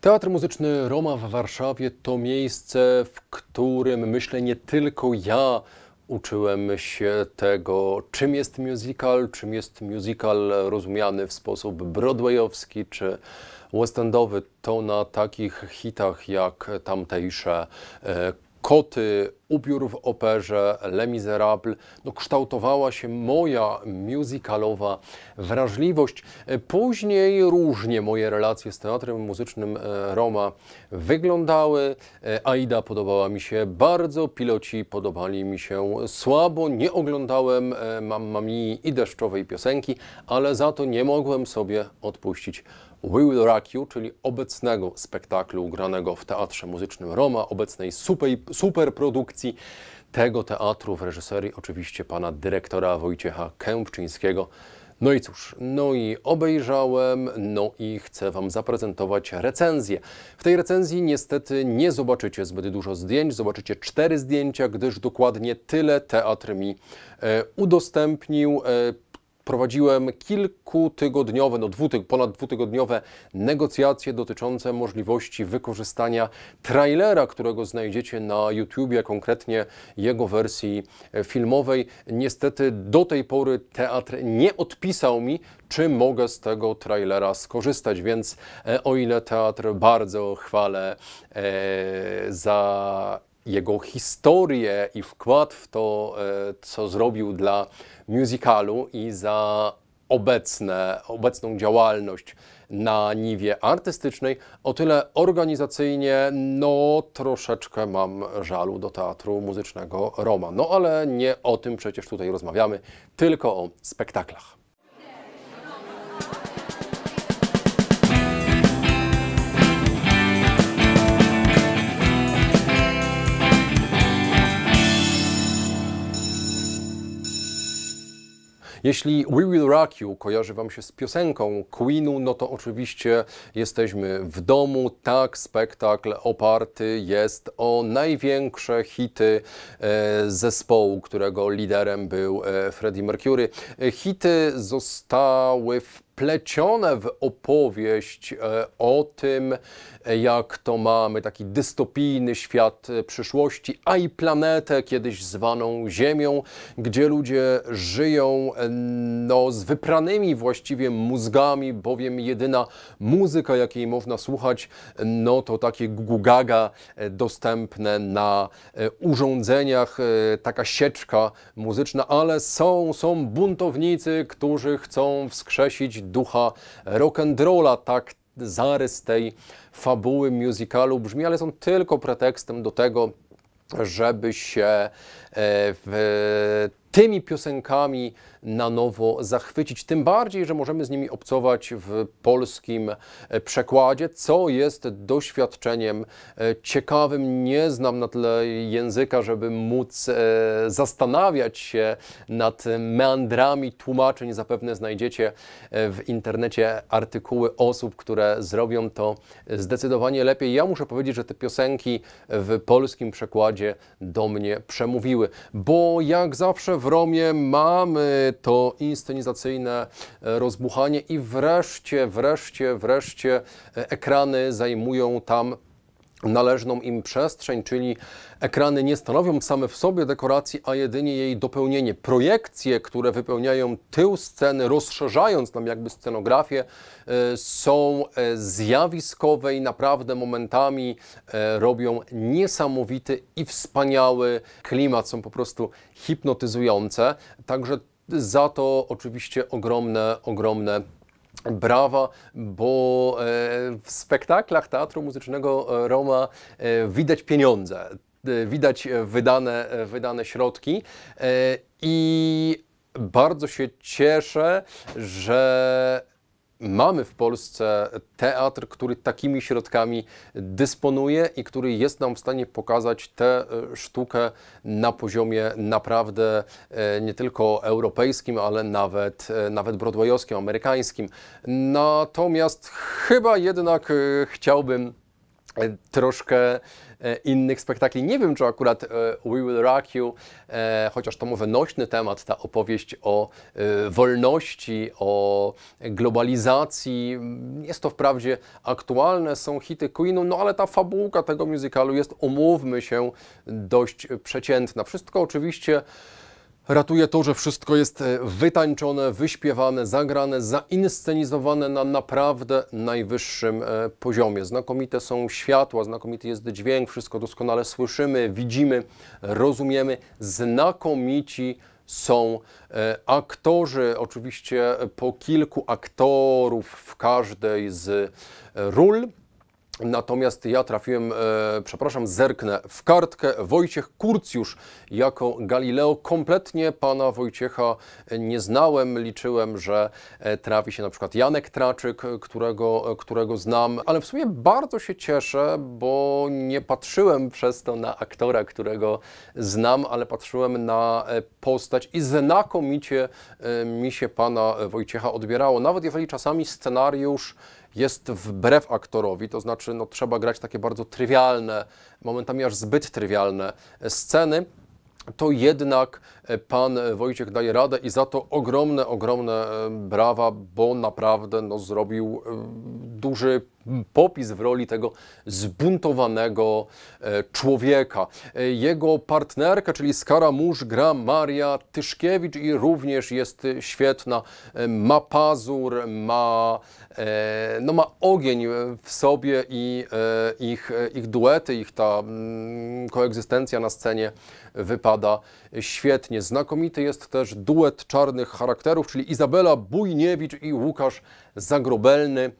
Teatr Muzyczny Roma w Warszawie to miejsce, w którym myślę nie tylko ja uczyłem się tego, czym jest musical, czym jest musical rozumiany w sposób broadwayowski czy westendowy. To na takich hitach jak tamtejsze e, Koty, ubiór w operze Le Miserables, no, kształtowała się moja musicalowa wrażliwość. Później różnie moje relacje z teatrem muzycznym e, Roma wyglądały. E, Aida podobała mi się bardzo, piloci podobali mi się słabo. Nie oglądałem e, Mamami i deszczowej piosenki, ale za to nie mogłem sobie odpuścić We Will Rock You, czyli obecnego spektaklu granego w Teatrze Muzycznym Roma, obecnej super, superprodukcji tego teatru w reżyserii oczywiście pana dyrektora Wojciecha Kępczyńskiego. No i cóż, no i obejrzałem, no i chcę Wam zaprezentować recenzję. W tej recenzji niestety nie zobaczycie zbyt dużo zdjęć, zobaczycie cztery zdjęcia, gdyż dokładnie tyle teatr mi e, udostępnił. E, prowadziłem kilkutygodniowe, no dwutyg ponad dwutygodniowe negocjacje dotyczące możliwości wykorzystania trailera, którego znajdziecie na YouTubie, konkretnie jego wersji filmowej. Niestety do tej pory teatr nie odpisał mi, czy mogę z tego trailera skorzystać, więc e, o ile teatr bardzo chwalę e, za jego historię i wkład w to, e, co zrobił dla musicalu i za obecne, obecną działalność na niwie artystycznej, o tyle organizacyjnie, no troszeczkę mam żalu do teatru muzycznego Roma. No ale nie o tym przecież tutaj rozmawiamy, tylko o spektaklach. Jeśli We Will Rock You kojarzy Wam się z piosenką Queenu, no to oczywiście jesteśmy w domu. Tak, spektakl oparty jest o największe hity e, zespołu, którego liderem był e, Freddie Mercury. E, hity zostały w wplecione w opowieść e, o tym, e, jak to mamy taki dystopijny świat e, przyszłości, a i planetę kiedyś zwaną Ziemią, gdzie ludzie żyją no, z wypranymi właściwie mózgami, bowiem jedyna muzyka, jakiej można słuchać, no to takie gugaga dostępne na urządzeniach, taka sieczka muzyczna, ale są, są buntownicy, którzy chcą wskrzesić ducha rock'n'rolla, tak zarys tej fabuły musicalu brzmi, ale są tylko pretekstem do tego, żeby się e, w, tymi piosenkami na nowo zachwycić. Tym bardziej, że możemy z nimi obcować w polskim e, przekładzie, co jest doświadczeniem e, ciekawym. Nie znam na tyle języka, żeby móc e, zastanawiać się nad meandrami tłumaczeń. Zapewne znajdziecie w internecie artykuły osób, które zrobią to zdecydowanie lepiej. Ja muszę powiedzieć, że te piosenki w polskim przekładzie do mnie przemówiły, bo jak zawsze w Romie mamy to inscenizacyjne e, rozbuchanie i wreszcie, wreszcie, wreszcie e, ekrany zajmują tam należną im przestrzeń, czyli ekrany nie stanowią same w sobie dekoracji, a jedynie jej dopełnienie. Projekcje, które wypełniają tył sceny, rozszerzając nam jakby scenografię, e, są zjawiskowe i naprawdę momentami robią niesamowity i wspaniały klimat, są po prostu hipnotyzujące. Także za to oczywiście ogromne, ogromne brawa, bo e, w spektaklach Teatru Muzycznego e, Roma e, widać pieniądze, widać wydane, wydane środki i bardzo się cieszę, że mamy w Polsce teatr, który takimi środkami dysponuje i który jest nam w stanie pokazać tę e, sztukę na poziomie naprawdę e, nie tylko europejskim, ale nawet, e, nawet broadwayowskim, amerykańskim. Natomiast chyba jednak chciałbym troszkę E, innych spektakli. Nie wiem, czy akurat e, We Will Rock You, e, chociaż to może nośny temat, ta opowieść o wolności, o globalizacji, jest to wprawdzie aktualne, są hity Queenu, no ale ta fabułka tego musicalu jest, umówmy się, dość przeciętna. Wszystko oczywiście Ratuje to, że wszystko jest e, wytańczone, wyśpiewane, zagrane, zainscenizowane na naprawdę najwyższym e, poziomie. Znakomite są światła, znakomity jest dźwięk, wszystko doskonale słyszymy, widzimy, rozumiemy. Znakomici są e, aktorzy, oczywiście po kilku aktorów w każdej z ról. Natomiast ja trafiłem, e, przepraszam, zerknę w kartkę. Wojciech Kurcjusz jako Galileo. Kompletnie pana Wojciecha nie znałem. Liczyłem, że e, trafi się na przykład Janek Traczyk, którego, którego znam, ale w sumie bardzo się cieszę, bo nie patrzyłem przez to na aktora, którego znam, ale patrzyłem na e, postać i znakomicie e, mi się pana Wojciecha odbierało. Nawet jeżeli czasami scenariusz jest wbrew aktorowi, to znaczy no, trzeba grać takie bardzo trywialne, momentami aż zbyt trywialne sceny, to jednak pan Wojciech daje radę i za to ogromne, ogromne e, brawa, bo naprawdę no, zrobił e, duży popis w roli tego zbuntowanego e, człowieka. E, jego partnerka, czyli Skaramusz, gra Maria Tyszkiewicz i również jest świetna. E, ma pazur, ma, no ma ogień w sobie i ich, ich duety, ich ta mm, koegzystencja na scenie wypada świetnie. Znakomity jest też duet czarnych charakterów, czyli Izabela Bujniewicz i Łukasz Zagrobelny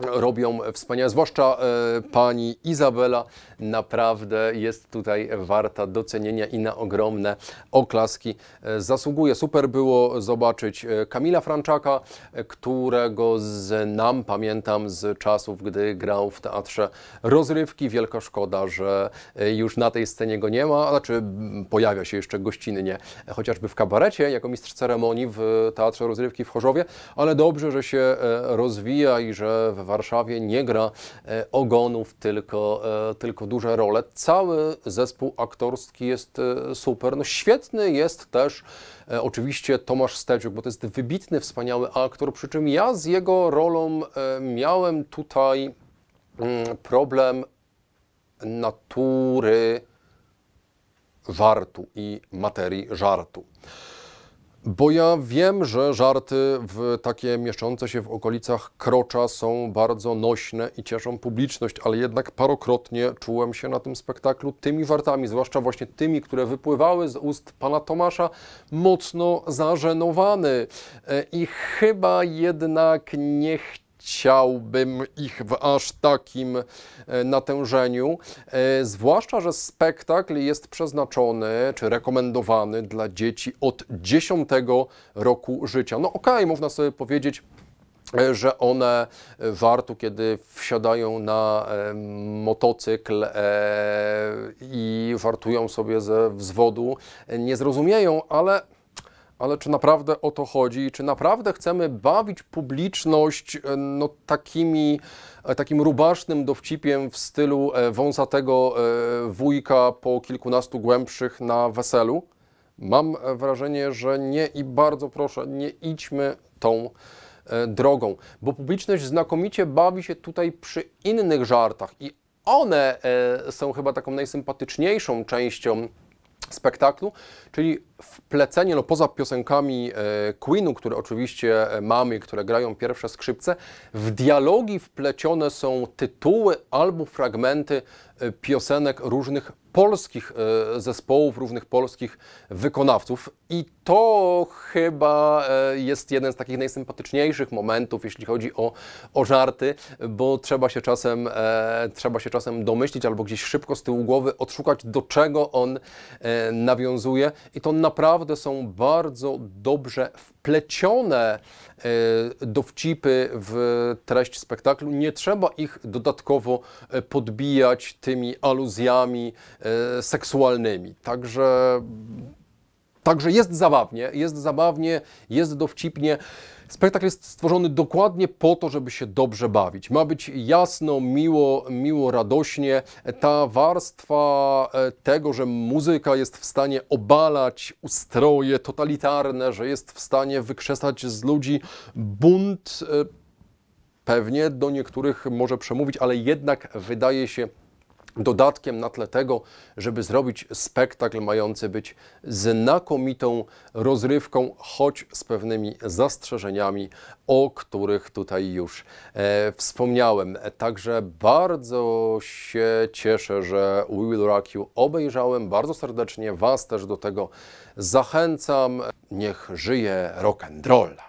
robią wspaniałe, zwłaszcza e, pani Izabela naprawdę jest tutaj warta docenienia i na ogromne oklaski e, zasługuje. Super było zobaczyć e, Kamila Franczaka, e, którego znam, pamiętam z czasów, gdy grał w teatrze rozrywki. Wielka szkoda, że e, już na tej scenie go nie ma, znaczy pojawia się jeszcze gościnnie, chociażby w kabarecie, jako mistrz ceremonii w teatrze rozrywki w Chorzowie, ale dobrze, że się rozwija i że we Warszawie nie gra e, ogonów, tylko, e, tylko duże role. Cały zespół aktorski jest e, super. No świetny jest też oczywiście Tomasz Stedziuk, bo to jest wybitny, wspaniały aktor, przy czym ja z jego rolą miałem tutaj mm, problem natury wartu i materii żartu. Bo ja wiem, że żarty w takie mieszczące się w okolicach krocza są bardzo nośne i cieszą publiczność, ale jednak parokrotnie czułem się na tym spektaklu tymi wartami, zwłaszcza właśnie tymi, które wypływały z ust pana Tomasza, mocno zażenowany e, i chyba jednak nie chciałem chciałbym ich w aż takim e, natężeniu. E, zwłaszcza, że spektakl jest przeznaczony czy rekomendowany dla dzieci od 10 roku życia. No okej, okay, można sobie powiedzieć, e, że one warto, kiedy wsiadają na motocykl i wartują sobie ze wzwodu, nie zrozumieją, ale ale czy naprawdę o to chodzi? Czy naprawdę chcemy bawić publiczność e, no, takimi, e, takim rubasznym dowcipiem w stylu e, wąsatego wujka po kilkunastu głębszych na weselu? Mam wrażenie, że nie i bardzo proszę, nie idźmy tą drogą, bo publiczność znakomicie bawi się tutaj przy innych żartach i one są chyba taką najsympatyczniejszą częścią spektaklu, czyli wplecenie, no poza piosenkami e, Queenu, które oczywiście e, mamy, które grają pierwsze skrzypce, w dialogi wplecione są tytuły albo fragmenty e, piosenek różnych polskich e, zespołów, różnych polskich wykonawców. I to chyba e, jest jeden z takich najsympatyczniejszych momentów, jeśli chodzi o, o żarty, bo trzeba się, czasem, e, trzeba się czasem domyślić albo gdzieś szybko z tyłu głowy odszukać, do czego on nawiązuje. I to naprawdę są bardzo dobrze wplecione E, dowcipy w treść spektaklu. Nie trzeba ich dodatkowo e, podbijać tymi aluzjami e, seksualnymi. Także Także jest zabawnie, jest zabawnie, jest dowcipnie. Spektakl jest stworzony dokładnie po to, żeby się dobrze bawić. Ma być jasno, miło, miło, radośnie. Ta warstwa e, tego, że muzyka jest w stanie obalać ustroje totalitarne, że jest w stanie wykrzesać z ludzi bunt, e, pewnie do niektórych może przemówić, ale jednak wydaje się dodatkiem na tle tego, żeby zrobić spektakl mający być znakomitą rozrywką, choć z pewnymi zastrzeżeniami, o których tutaj już e, wspomniałem. Także bardzo się cieszę, że Will Rock You obejrzałem. Bardzo serdecznie Was też do tego zachęcam. Niech żyje rock and roll.